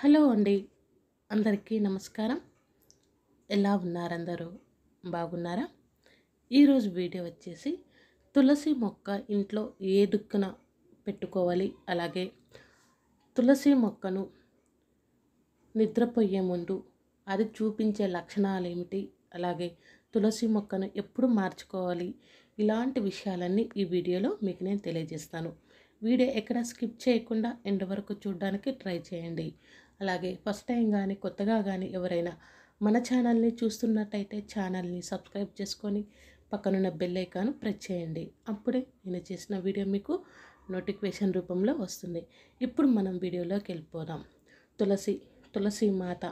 hello అండి అందరికీ నమస్కారం ఎలా ఉన్నారందరూ బాగున్నారా ఈరోజు వీడియో వచ్చేసి తులసి మొక్క ఇంట్లో ఏ దుక్కున పెట్టుకోవాలి అలాగే తులసి మొక్కను నిద్రపోయే ముందు అది చూపించే లక్షణాలు ఏమిటి అలాగే తులసి మొక్కను ఎప్పుడు మార్చుకోవాలి ఇలాంటి విషయాలన్నీ ఈ వీడియోలో మీకు నేను తెలియజేస్తాను వీడియో ఎక్కడ స్కిప్ చేయకుండా ఎండవరకు వరకు చూడడానికి ట్రై చేయండి అలాగే ఫస్ట్ టైం కానీ కొత్తగా కానీ ఎవరైనా మన ఛానల్ని చూస్తున్నట్టయితే ఛానల్ని సబ్స్క్రైబ్ చేసుకొని పక్కనున్న బెల్ ప్రెస్ చేయండి అప్పుడే నేను చేసిన వీడియో మీకు నోటిఫికేషన్ రూపంలో వస్తుంది ఇప్పుడు మనం వీడియోలోకి వెళ్ళిపోదాం తులసి తులసి మాత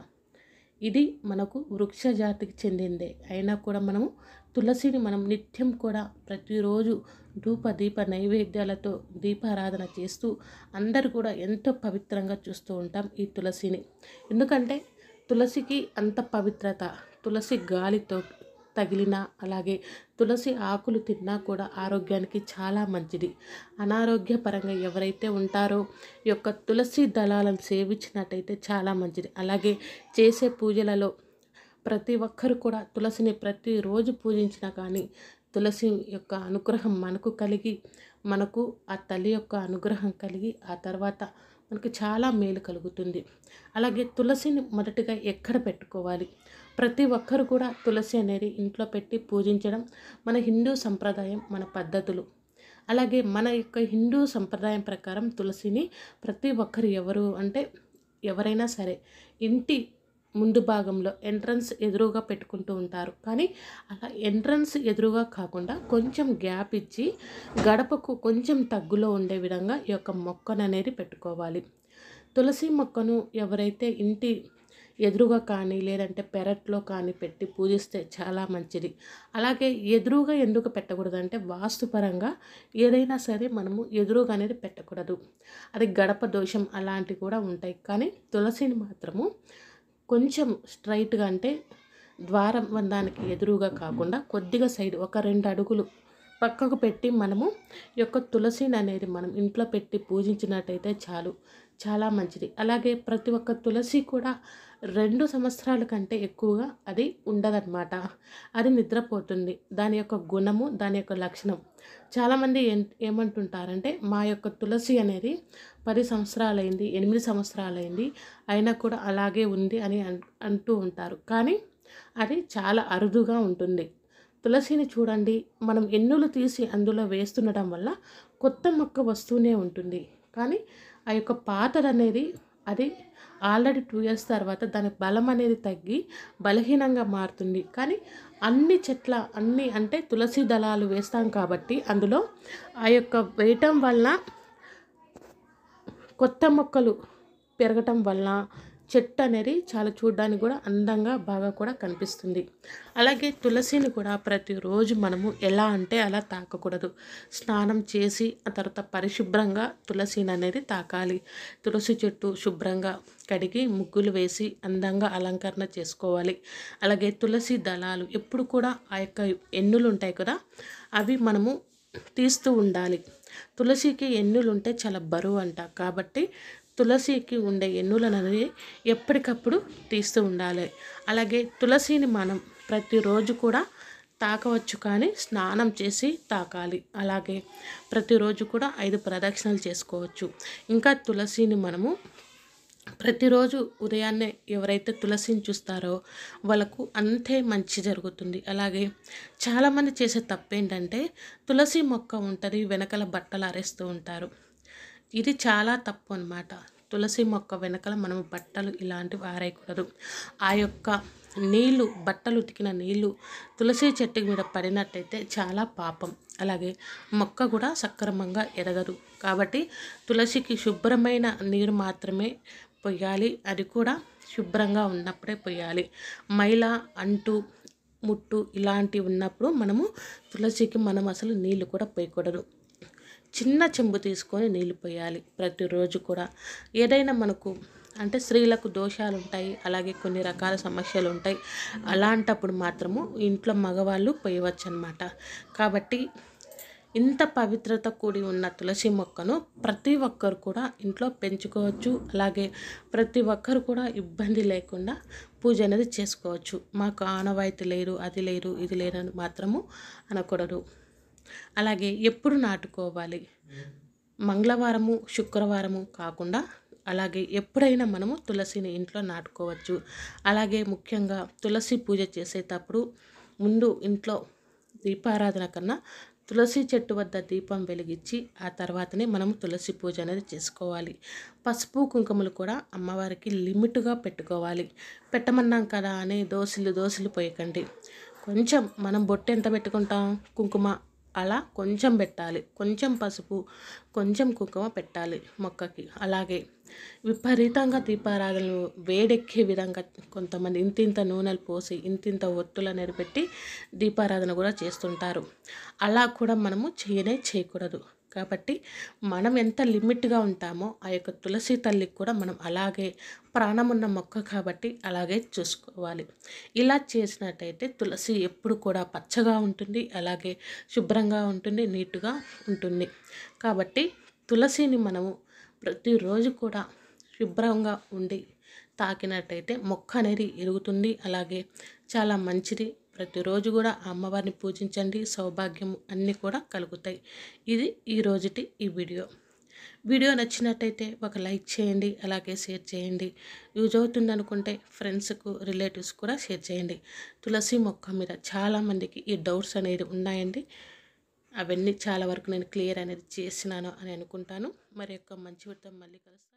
ఇది మనకు వృక్ష జాతికి చెందిందే అయినా కూడా మనము తులసిని మనం నిత్యం కూడా ప్రతిరోజు ధూప దీప నైవేద్యాలతో దీపారాధన చేస్తూ అందరు కూడా ఎంతో పవిత్రంగా చూస్తూ ఉంటాం ఈ తులసిని ఎందుకంటే తులసికి అంత పవిత్రత తులసి గాలితో తగిలినా అలాగే తులసి ఆకులు తిన్నా కూడా ఆరోగ్యానికి చాలా మంచిది అనారోగ్యపరంగా ఎవరైతే ఉంటారో యొక్క తులసి దళాలను సేవించినట్టయితే చాలా మంచిది అలాగే చేసే పూజలలో ప్రతి ఒక్కరు కూడా తులసిని ప్రతిరోజు పూజించినా కానీ తులసి యొక్క అనుగ్రహం మనకు కలిగి మనకు ఆ తల్లి యొక్క అనుగ్రహం కలిగి ఆ తర్వాత మనకు చాలా మేలు కలుగుతుంది అలాగే తులసిని మొదటిగా ఎక్కడ పెట్టుకోవాలి ప్రతి ఒక్కరు కూడా తులసి అనేది ఇంట్లో పెట్టి పూజించడం మన హిందూ సంప్రదాయం మన పద్ధతులు అలాగే మన యొక్క హిందూ సంప్రదాయం ప్రకారం తులసిని ప్రతి ఒక్కరు ఎవరు అంటే ఎవరైనా సరే ఇంటి ముందు భాగంలో ఎంట్రన్స్ ఎదురుగా పెట్టుకుంటూ ఉంటారు కానీ అలా ఎంట్రన్స్ ఎదురుగా కాకుండా కొంచెం గ్యాప్ ఇచ్చి గడపకు కొంచెం తగ్గులో ఉండే విధంగా ఈ యొక్క మొక్కను అనేది పెట్టుకోవాలి తులసి మొక్కను ఎవరైతే ఇంటి ఎదురుగా కానీ లేదంటే పెరట్లో కానీ పెట్టి పూజిస్తే చాలా మంచిది అలాగే ఎదురుగా ఎందుకు పెట్టకూడదు అంటే వాస్తుపరంగా ఏదైనా సరే మనము ఎదురుగా అనేది పెట్టకూడదు అది గడప దోషం అలాంటివి కూడా ఉంటాయి కానీ తులసిని మాత్రము కొంచెం స్ట్రైట్గా అంటే ద్వారం వందానికి ఎదురుగా కాకుండా కొద్దిగా సైడ్ ఒక రెండు అడుగులు పక్కకు పెట్టి మనము యొక్క తులసిని అనేది మనం ఇంట్లో పెట్టి పూజించినట్టయితే చాలు చాలా మంచిది అలాగే ప్రతి ఒక్క తులసి కూడా రెండు సంవత్సరాల కంటే ఎక్కువగా అది ఉండదన్నమాట అది నిద్రపోతుంది దాని యొక్క గుణము దాని యొక్క లక్షణం చాలామంది ఏమంటుంటారంటే మా యొక్క తులసి అనేది పది సంవత్సరాలైంది ఎనిమిది సంవత్సరాలైంది అయినా కూడా అలాగే ఉంది అని అంటూ ఉంటారు కానీ అది చాలా అరుదుగా ఉంటుంది తులసిని చూడండి మనం ఎన్నులు తీసి అందులో వేస్తుండటం వల్ల కొత్త మొక్క వస్తూనే ఉంటుంది కానీ ఆ యొక్క పాత్ర అనేది అది ఆల్రెడీ టూ ఇయర్స్ తర్వాత దాని బలం అనేది తగ్గి బలహీనంగా మారుతుంది కానీ అన్ని చెట్ల అన్ని అంటే తులసి దళాలు వేస్తాం కాబట్టి అందులో ఆ యొక్క వేయటం వల్ల కొత్త మొక్కలు పెరగటం వల్ల చెట్టు అనేది చాలా చూడ్డానికి కూడా అందంగా బాగా కూడా కనిపిస్తుంది అలాగే తులసిని కూడా ప్రతిరోజు మనము ఎలా అంటే అలా తాకకూడదు స్నానం చేసి ఆ తర్వాత పరిశుభ్రంగా తులసిని అనేది తాకాలి తులసి చెట్టు శుభ్రంగా కడిగి ముగ్గులు వేసి అందంగా అలంకరణ చేసుకోవాలి అలాగే తులసి దళాలు ఎప్పుడు కూడా ఆ యొక్క ఎన్నులు ఉంటాయి కదా అవి మనము తీస్తూ ఉండాలి తులసికి ఎన్నులుంటే చాలా బరువు అంట కాబట్టి తులసికి ఉండే ఎన్నులను ఎప్పటికప్పుడు తీస్తూ ఉండాలి అలాగే తులసిని మనం ప్రతిరోజు కూడా తాకవచ్చు కానీ స్నానం చేసి తాకాలి అలాగే ప్రతిరోజు కూడా ఐదు ప్రదక్షిణలు చేసుకోవచ్చు ఇంకా తులసిని మనము ప్రతిరోజు ఉదయాన్నే ఎవరైతే తులసిని చూస్తారో వాళ్ళకు అంతే మంచి జరుగుతుంది అలాగే చాలామంది చేసే తప్పేంటంటే తులసి మొక్క ఉంటుంది వెనకల బట్టలు అరేస్తూ ఉంటారు ఇది చాలా తప్పు అనమాట తులసి మొక్క వెనకల మనం బట్టలు ఇలాంటివి ఆరేయకూడదు ఆ యొక్క నీళ్ళు బట్టలు ఉతికిన నీళ్ళు తులసి చెట్టు మీద పడినట్టయితే చాలా పాపం అలాగే మొక్క కూడా సక్రమంగా ఎదగదు కాబట్టి తులసికి శుభ్రమైన నీరు మాత్రమే పొయ్యాలి అది కూడా శుభ్రంగా ఉన్నప్పుడే పొయ్యాలి మైల అంటు ముట్టు ఇలాంటివి ఉన్నప్పుడు మనము తులసికి మనం అసలు నీళ్ళు కూడా పోయకూడదు చిన్న చెంబు తీసుకొని నీళ్ళు పోయాలి ప్రతిరోజు కూడా ఏదైనా మనకు అంటే స్త్రీలకు దోషాలు ఉంటాయి అలాగే కొన్ని రకాల సమస్యలు ఉంటాయి అలాంటప్పుడు మాత్రము ఇంట్లో మగవాళ్ళు పోయవచ్చు అనమాట కాబట్టి ఇంత పవిత్రత కూడి ఉన్న తులసి మొక్కను ప్రతి ఒక్కరు కూడా ఇంట్లో పెంచుకోవచ్చు అలాగే ప్రతి ఒక్కరు కూడా ఇబ్బంది లేకుండా పూజ అనేది చేసుకోవచ్చు మాకు ఆనవాయితీ లేరు అది లేరు ఇది లేరని మాత్రము అనకూడదు అలాగే ఎప్పుడు నాటుకోవాలి మంగళవారము శుక్రవారము కాకుండా అలాగే ఎప్పుడైనా మనము తులసిని ఇంట్లో నాటుకోవచ్చు అలాగే ముఖ్యంగా తులసి పూజ చేసేటప్పుడు ముందు ఇంట్లో దీపారాధన కన్నా తులసి చెట్టు వద్ద దీపం వెలిగించి ఆ తర్వాతనే మనం తులసి పూజ అనేది చేసుకోవాలి పసుపు కుంకుమలు కూడా అమ్మవారికి లిమిట్గా పెట్టుకోవాలి పెట్టమన్నాం కదా అని దోశలు దోశలు పోయకండి కొంచెం మనం బొట్టు ఎంత పెట్టుకుంటాం కుంకుమ అలా కొంచెం పెట్టాలి కొంచెం పసుపు కొంచెం కుంకుమ పెట్టాలి మొక్కకి అలాగే విపరీతంగా దీపారాధనలు వేడెక్కే విధంగా కొంతమంది ఇంతింత నూనెలు పోసి ఇంతింత ఒత్తులు అనేది పెట్టి దీపారాధన కూడా చేస్తుంటారు అలా కూడా మనము చేయనే చేయకూడదు కాబట్టి మనం ఎంత లిమిట్గా ఉంటామో ఆ యొక్క తులసి తల్లికి కూడా మనం అలాగే ప్రాణమున్న మొక్క కాబట్టి అలాగే చూసుకోవాలి ఇలా చేసినట్టయితే తులసి ఎప్పుడు కూడా పచ్చగా ఉంటుంది అలాగే శుభ్రంగా ఉంటుంది నీటుగా ఉంటుంది కాబట్టి తులసిని మనము ప్రతిరోజు కూడా శుభ్రంగా ఉండి తాకినట్టయితే మొక్క అనేది ఎరుగుతుంది అలాగే చాలా మంచిది ప్రతిరోజు కూడా అమ్మవారిని పూజించండి సౌభాగ్యం అన్నీ కూడా కలుగుతాయి ఇది ఈ రోజుటి ఈ వీడియో వీడియో నచ్చినట్టయితే ఒక లైక్ చేయండి అలాగే షేర్ చేయండి యూజ్ అవుతుంది అనుకుంటే ఫ్రెండ్స్కు రిలేటివ్స్ కూడా షేర్ చేయండి తులసి మొక్క మీద చాలామందికి ఈ డౌట్స్ అనేది ఉన్నాయండి అవన్నీ చాలా వరకు నేను క్లియర్ అనేది చేసినాను అని అనుకుంటాను మరి యొక్క మంచి విడతం మళ్ళీ కలుస్తాను